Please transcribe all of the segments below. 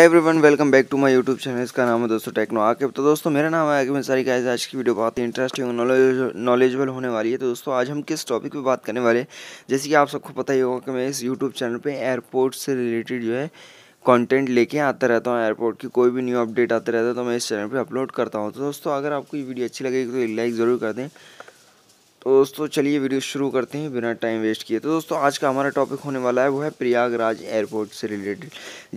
every everyone welcome back to my YouTube channel इसका नाम है दोस्तों टेक्नो आके तो दोस्तों मेरा नाम है आगे सारी का आज की वीडियो बहुत ही इंटरेस्टिंग नॉलेज नॉलेजबल होने वाली है तो दोस्तों आज हम किस टॉपिक पे बात करने वाले जैसे कि आप सबको पता ही होगा कि मैं इस यूट्यूब चैनल पे एयरपोर्ट से रिलेटेड जो है कंटेंट लेके आता रहता हूँ एयरपोर्ट की कोई भी न्यू अपडेट आता रहता है तो मैं इस चैनल पर अपलोड करता हूँ तो दोस्तों अगर आपको ये वीडियो अच्छी लगेगी तो लाइक ज़रूर कर दें तो दोस्तों चलिए वीडियो शुरू करते हैं बिना टाइम वेस्ट किए तो दोस्तों आज का हमारा टॉपिक होने वाला है वो है प्रयागराज एयरपोर्ट से रिलेटेड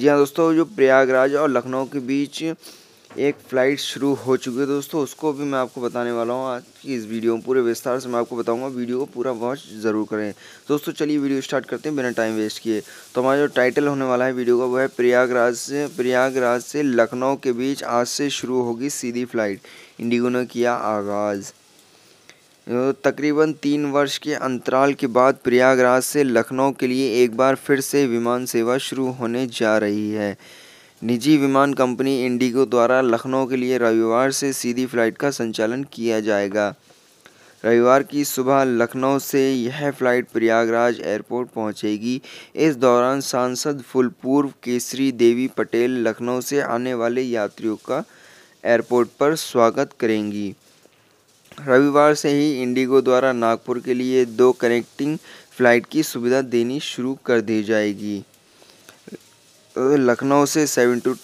जी हाँ दोस्तों जो प्रयागराज और लखनऊ के बीच एक फ़्लाइट शुरू हो चुकी है दोस्तों उसको भी मैं आपको बताने वाला हूँ आज की इस वीडियो में पूरे विस्तार से मैं आपको बताऊँगा वीडियो को पूरा वॉच ज़रूर करें दोस्तों चलिए वीडियो स्टार्ट करते हैं बिना टाइम वेस्ट किए तो हमारा जो टाइटल होने वाला है वीडियो का वो है प्रयागराज से प्रयागराज से लखनऊ के बीच आज से शुरू होगी सीधी फ्लाइट इंडिगो ने किया आगाज़ तकरीबन तीन वर्ष के अंतराल के बाद प्रयागराज से लखनऊ के लिए एक बार फिर से विमान सेवा शुरू होने जा रही है निजी विमान कंपनी इंडिगो द्वारा लखनऊ के लिए रविवार से सीधी फ्लाइट का संचालन किया जाएगा रविवार की सुबह लखनऊ से यह फ़्लाइट प्रयागराज एयरपोर्ट पहुंचेगी इस दौरान सांसद फुलपूर्व केसरी देवी पटेल लखनऊ से आने वाले यात्रियों का एयरपोर्ट पर स्वागत करेंगी रविवार से ही इंडिगो द्वारा नागपुर के लिए दो कनेक्टिंग फ़्लाइट की सुविधा देनी शुरू कर दी जाएगी लखनऊ से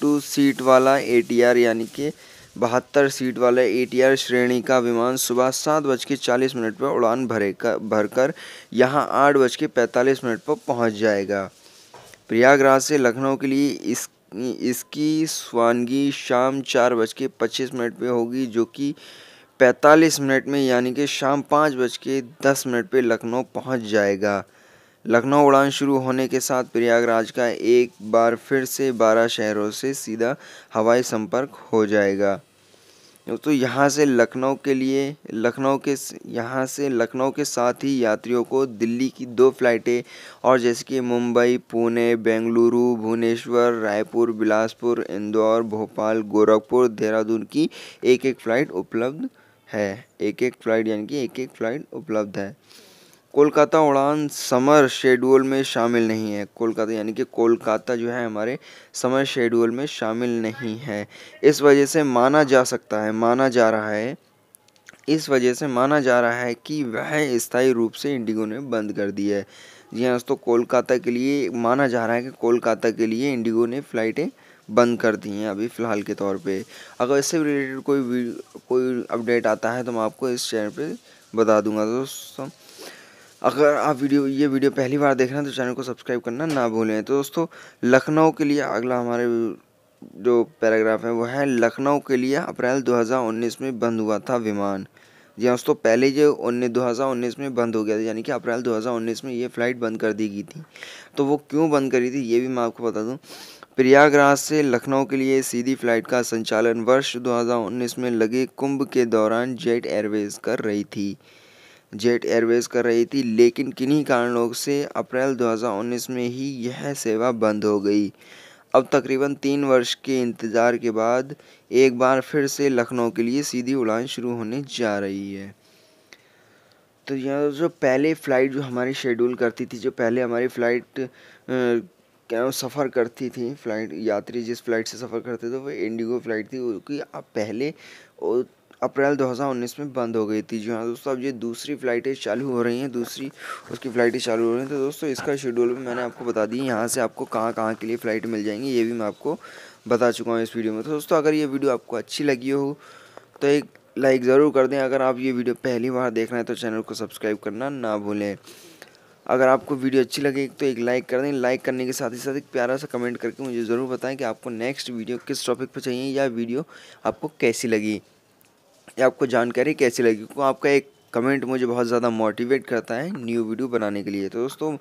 टू सीट वाला एटीआर यानी कि बहत्तर सीट वाला एटीआर श्रेणी का विमान सुबह सात बज के चालीस मिनट पर उड़ान भरे भरेगा भरकर यहाँ आठ बज के पैंतालीस मिनट पर पहुँच जाएगा प्रयागराज से लखनऊ के लिए इस इसकी स्वानगी शाम चार बज के पच्चीस मिनट पर होगी जो कि 45 मिनट में यानी कि शाम पाँच बज के दस मिनट पर लखनऊ पहुंच जाएगा लखनऊ उड़ान शुरू होने के साथ प्रयागराज का एक बार फिर से 12 शहरों से सीधा हवाई संपर्क हो जाएगा तो यहाँ से लखनऊ के लिए लखनऊ के यहाँ से लखनऊ के साथ ही यात्रियों को दिल्ली की दो फ्लाइटें और जैसे कि मुंबई पुणे बेंगलुरु भुवनेश्वर रायपुर बिलासपुर इंदौर भोपाल गोरखपुर देहरादून की एक एक फ़्लाइट उपलब्ध है एक एक फ़्लाइट यानी कि एक एक फ़्लाइट उपलब्ध है कोलकाता उड़ान समर शेड्यूल में शामिल नहीं है कोलकाता यानी कि कोलकाता जो है हमारे समर शेड्यूल में शामिल नहीं है इस वजह से माना जा सकता है माना जा रहा है इस वजह से माना जा रहा है कि वह स्थायी रूप से इंडिगो ने बंद कर दी है जी हाँ दोस्तों कोलकाता के लिए माना जा रहा है कि कोलकाता के लिए इंडिगो ने फ़्लाइटें बंद कर दी हैं अभी फ़िलहाल के तौर पे अगर इससे रिलेटेड कोई कोई अपडेट आता है तो मैं आपको इस चैनल पे बता दूंगा दोस्तों अगर आप वीडियो ये वीडियो पहली बार देख रहे हैं तो चैनल को सब्सक्राइब करना ना भूलें तो दोस्तों लखनऊ के लिए अगला हमारे जो पैराग्राफ है वह है लखनऊ के लिए अप्रैल दो में बंद हुआ था विमान जी दोस्तों हाँ, पहले जो उन्नीस दो हज़ार उन्नीस में बंद हो गया था यानी कि अप्रैल दो हज़ार उन्नीस में ये फ़्लाइट बंद कर दी गई थी तो वो क्यों बंद करी थी ये भी मैं आपको बता दूँ प्रयागराज से लखनऊ के लिए सीधी फ़्लाइट का संचालन वर्ष दो हज़ार उन्नीस में लगे कुंभ के दौरान जेट एयरवेज़ कर रही थी जेट एयरवेज़ कर रही थी लेकिन किन्हीं कारणों से अप्रैल दो हज़ार उन्नीस में ही यह सेवा बंद हो गई अब तकरीबन तीन वर्ष के इंतज़ार के बाद एक बार फिर से लखनऊ के लिए सीधी उड़ान शुरू होने जा रही है तो यह जो पहले फ़्लाइट जो हमारी शेड्यूल करती थी जो पहले हमारी फ़्लाइट क्या सफ़र करती थी फ़्लाइट यात्री जिस फ़्लाइट से सफ़र करते थे वो इंडिगो फ़्लाइट थी क्योंकि अब पहले अप्रैल 2019 में बंद हो गई थी जी हाँ दोस्तों अब ये दूसरी फ़्लाइटें चालू हो रही हैं दूसरी उसकी फ़्लाइटें चालू हो रही हैं तो दोस्तों इसका शेड्यूल भी मैंने आपको बता दी यहाँ से आपको कहाँ कहाँ के लिए फ़्लाइट मिल जाएंगी ये भी मैं आपको बता चुका हूँ इस वीडियो में तो दोस्तों अगर ये वीडियो आपको अच्छी लगी हो तो एक लाइक ज़रूर कर दें अगर आप ये वीडियो पहली बार देख रहे हैं तो चैनल को सब्सक्राइब करना ना भूलें अगर आपको वीडियो अच्छी लगे तो एक लाइक कर दें लाइक करने के साथ ही साथ एक प्यारा सा कमेंट करके मुझे ज़रूर बताएं कि आपको नेक्स्ट वीडियो किस टॉपिक पर चाहिए या वीडियो आपको कैसी लगी ये आपको जानकारी कैसी लगी क्योंकि आपका एक कमेंट मुझे बहुत ज़्यादा मोटिवेट करता है न्यू वीडियो बनाने के लिए तो दोस्तों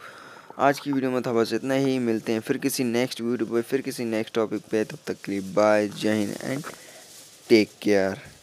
आज की वीडियो में था बस इतना ही मिलते हैं फिर किसी नेक्स्ट वीडियो पर फिर किसी नेक्स्ट टॉपिक पे तब तक के लिए बाय जय हिंद एंड टेक केयर